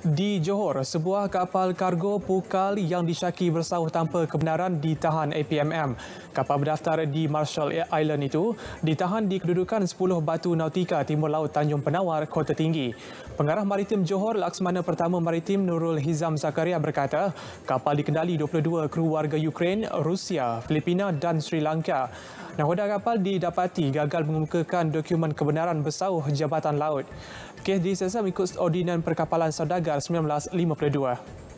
Di Johor, sebuah kapal kargo pukal yang disyaki bersawah tanpa kebenaran ditahan APMM. Kapal berdaftar di Marshall Island itu ditahan di kedudukan 10 Batu Nautika Timur Laut Tanjung Penawar, Kota Tinggi. Pengarah Maritim Johor, Laksmana Pertama Maritim Nurul Hizam Zakaria berkata, kapal dikendali 22 kru warga Ukraine, Rusia, Filipina dan Sri Lanka. Nahoda kapal didapati gagal mengemukakan dokumen kebenaran bersauh Jabatan Laut. Kes diseksa mengikut Ordinan Perkapalan Saudagar 1952.